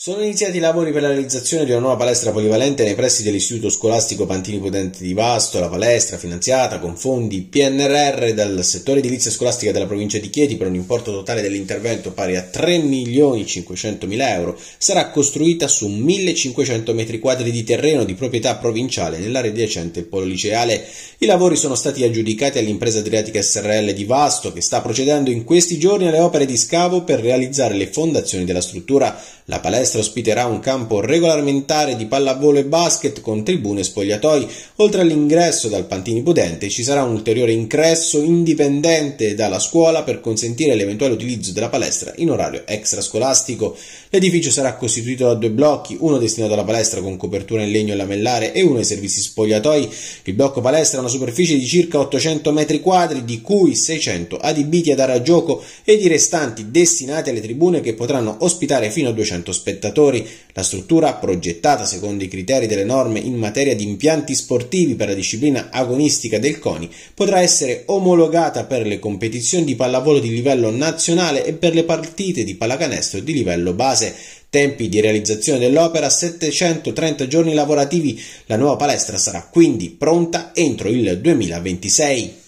Sono iniziati i lavori per la realizzazione di una nuova palestra polivalente nei pressi dell'Istituto Scolastico Pantini Potente di Vasto, la palestra finanziata con fondi PNRR dal settore edilizia scolastica della provincia di Chieti per un importo totale dell'intervento pari a 3.500.000 euro, sarà costruita su 1.500 metri quadri di terreno di proprietà provinciale nell'area adiacente al polo liceale. I lavori sono stati aggiudicati all'impresa Adriatica SRL di Vasto che sta procedendo in questi giorni alle opere di scavo per realizzare le fondazioni della struttura. La palestra palestra ospiterà un campo regolamentare di pallavolo e basket con tribune e spogliatoi. Oltre all'ingresso dal Pantini Pudente ci sarà un ulteriore ingresso indipendente dalla scuola per consentire l'eventuale utilizzo della palestra in orario extrascolastico. L'edificio sarà costituito da due blocchi, uno destinato alla palestra con copertura in legno lamellare e uno ai servizi spogliatoi. Il blocco palestra ha una superficie di circa 800 metri quadri, di cui 600 adibiti ad aragioco ed i restanti destinati alle tribune che potranno ospitare fino a 200 spettatori spettatori, la struttura progettata secondo i criteri delle norme in materia di impianti sportivi per la disciplina agonistica del CONI potrà essere omologata per le competizioni di pallavolo di livello nazionale e per le partite di pallacanestro di livello base. Tempi di realizzazione dell'opera 730 giorni lavorativi. La nuova palestra sarà quindi pronta entro il 2026.